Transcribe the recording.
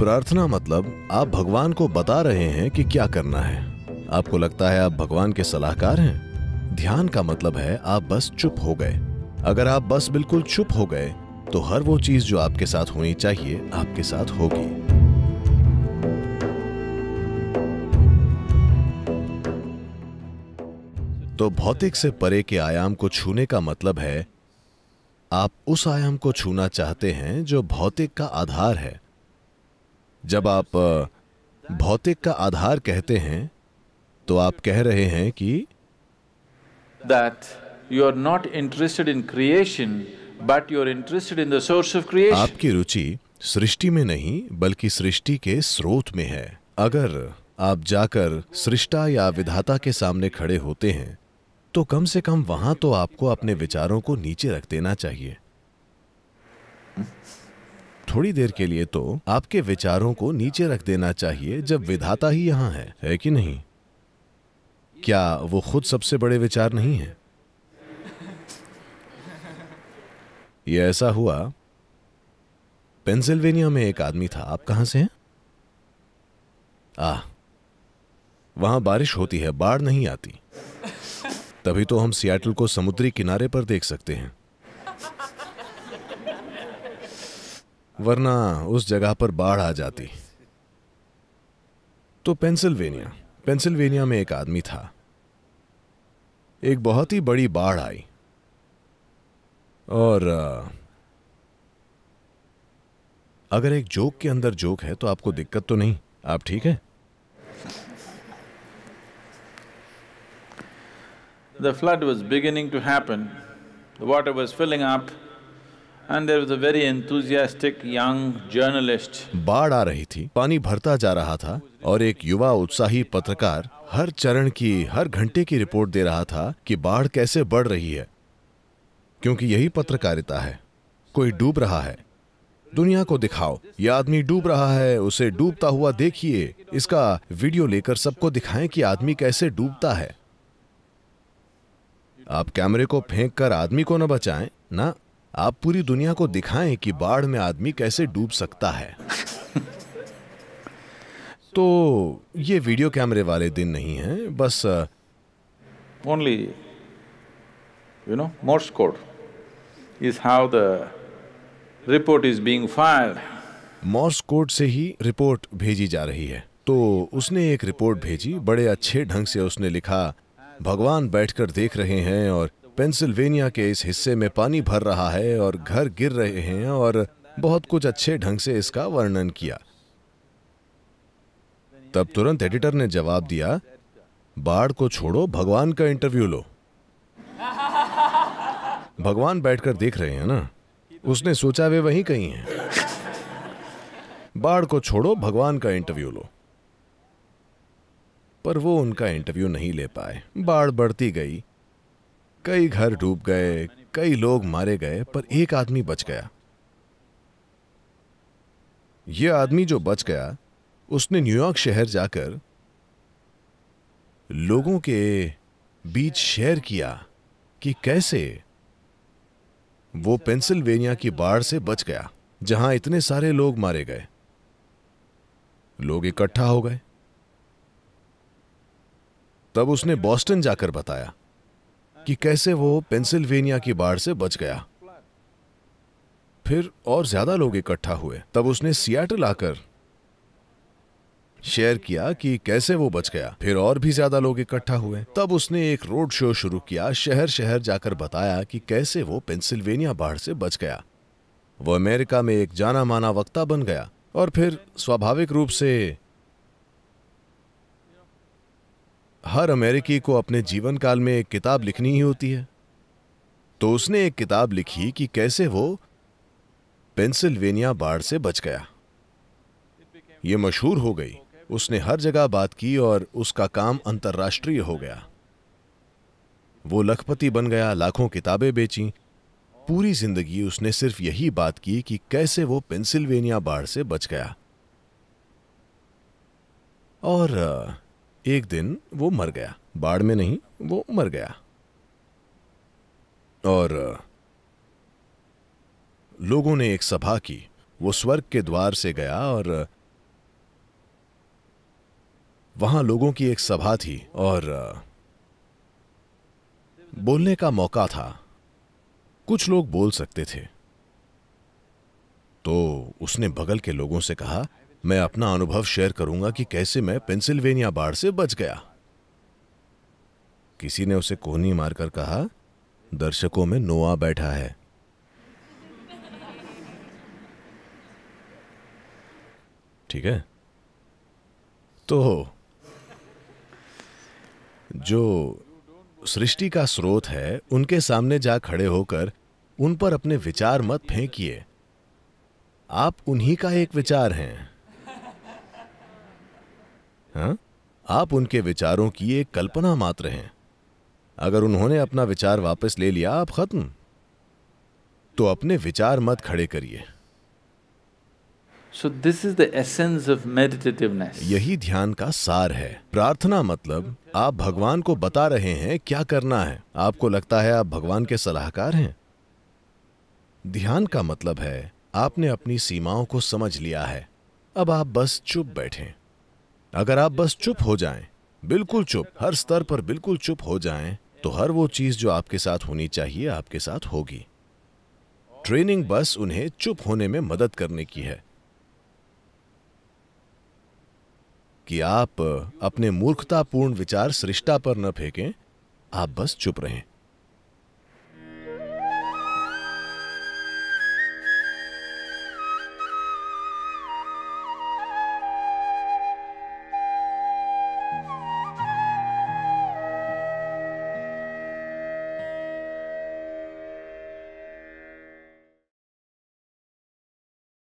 प्रार्थना मतलब आप भगवान को बता रहे हैं कि क्या करना है आपको लगता है आप भगवान के सलाहकार हैं ध्यान का मतलब है आप बस चुप हो गए अगर आप बस बिल्कुल चुप हो गए तो हर वो चीज जो आपके साथ होनी चाहिए आपके साथ होगी तो भौतिक से परे के आयाम को छूने का मतलब है आप उस आयाम को छूना चाहते हैं जो भौतिक का आधार है जब आप भौतिक का आधार कहते हैं तो आप कह रहे हैं कि that you are not interested in creation but you are interested in the source of creation आपकी रुचि सृष्टि में नहीं बल्कि सृष्टि के स्रोत में है अगर आप जाकर सृष्टा या विधाता के सामने खड़े होते हैं तो कम से कम वहां तो आपको अपने विचारों को नीचे रख देना चाहिए थोड़ी देर के लिए तो आपके विचारों को नीचे रख देना चाहिए जब विधाता ही यहां है, है कि नहीं क्या वो खुद सबसे बड़े विचार नहीं है यह ऐसा हुआ पेंसिल्वेनिया में एक आदमी था आप कहां से हैं आ वहां बारिश होती है बाढ़ नहीं आती तभी तो हम सियाटल को समुद्री किनारे पर देख सकते हैं वरना उस जगह पर बाढ़ आ जाती तो पेंसिल्वेनिया पेंसिल्वेनिया में एक आदमी था एक बहुत ही बड़ी बाढ़ आई और अगर एक जोक के अंदर जोक है तो आपको दिक्कत तो नहीं आप ठीक है The flood was beginning to happen. The water was filling up. and there was a very enthusiastic young journalist. बाढ़ आ रही थी पानी भरता जा रहा था और एक युवा उत्साही पत्रकार हर चरण की हर घंटे की रिपोर्ट दे रहा था कि बाढ़ कैसे बढ़ रही है क्योंकि यही पत्रकारिता है कोई डूब रहा है दुनिया को दिखाओ ये आदमी डूब रहा है उसे डूबता हुआ देखिए इसका वीडियो लेकर सबको दिखाएं कि आदमी कैसे डूबता है आप कैमरे को फेंक कर आदमी को न बचाएं ना आप पूरी दुनिया को दिखाएं कि बाढ़ में आदमी कैसे डूब सकता है तो ये वीडियो कैमरे वाले दिन नहीं है बस only you know Morse code is how the report is being filed Morse code से ही रिपोर्ट भेजी जा रही है तो उसने एक रिपोर्ट भेजी बड़े अच्छे ढंग से उसने लिखा भगवान बैठकर देख रहे हैं और पेंसिल्वेनिया के इस हिस्से में पानी भर रहा है और घर गिर रहे हैं और बहुत कुछ अच्छे ढंग से इसका वर्णन किया तब तुरंत एडिटर ने जवाब दिया बाढ़ को छोड़ो भगवान का इंटरव्यू लो भगवान बैठकर देख रहे हैं ना उसने सोचा वे वहीं कहीं हैं बाढ़ को छोड़ो भगवान का इंटरव्यू लो पर वो उनका इंटरव्यू नहीं ले पाए बाढ़ बढ़ती गई कई घर डूब गए कई लोग मारे गए पर एक आदमी बच गया यह आदमी जो बच गया उसने न्यूयॉर्क शहर जाकर लोगों के बीच शेयर किया कि कैसे वो पेंसिल्वेनिया की बाढ़ से बच गया जहां इतने सारे लोग मारे गए लोग इकट्ठा हो गए तब उसने बॉस्टन जाकर बताया कि कैसे वो पेंसिल्वेनिया की बाढ़ से बच गया फिर और ज्यादा लोग इकट्ठा हुए तब उसने सियाटल आकर शेयर किया कि कैसे वो बच गया फिर और भी ज्यादा लोग इकट्ठा हुए तब उसने एक रोड शो शुरू किया शहर शहर जाकर बताया कि कैसे वो पेंसिल्वेनिया बाढ़ से बच गया वो अमेरिका में एक जाना माना वक्ता बन गया और फिर स्वाभाविक रूप से हर अमेरिकी को अपने जीवन काल में एक किताब लिखनी ही होती है तो उसने एक किताब लिखी कि कैसे वो पेंसिल्वेनिया बाढ़ से बच गया ये मशहूर हो गई उसने हर जगह बात की और उसका काम अंतर्राष्ट्रीय हो गया वो लखपति बन गया लाखों किताबें बेची पूरी जिंदगी उसने सिर्फ यही बात की कि कैसे वो पेंसिल्वेनिया बाढ़ से बच गया और एक दिन वो मर गया बाढ़ में नहीं वो मर गया और लोगों ने एक सभा की वो स्वर्ग के द्वार से गया और वहां लोगों की एक सभा थी और बोलने का मौका था कुछ लोग बोल सकते थे तो उसने बगल के लोगों से कहा मैं अपना अनुभव शेयर करूंगा कि कैसे मैं पेंसिल्वेनिया बाढ़ से बच गया किसी ने उसे कोहनी मारकर कहा दर्शकों में नोआ बैठा है ठीक है तो जो सृष्टि का स्रोत है उनके सामने जा खड़े होकर उन पर अपने विचार मत फेंकिए आप उन्हीं का एक विचार हैं हाँ? आप उनके विचारों की एक कल्पना मात्र हैं अगर उन्होंने अपना विचार वापस ले लिया आप खत्म तो अपने विचार मत खड़े करिए so this is the essence of meditativeness यही ध्यान का सार है प्रार्थना मतलब आप भगवान को बता रहे हैं क्या करना है आपको लगता है आप भगवान के सलाहकार हैं ध्यान का मतलब है आपने अपनी सीमाओं को समझ लिया है अब आप बस चुप बैठें अगर आप बस चुप हो जाएं, बिल्कुल चुप हर स्तर पर बिल्कुल चुप हो जाएं, तो हर वो चीज जो आपके साथ होनी चाहिए आपके साथ होगी ट्रेनिंग बस उन्हें चुप होने में मदद करने की है कि आप अपने मूर्खतापूर्ण विचार सृष्टा पर न फेंकें आप बस चुप रहें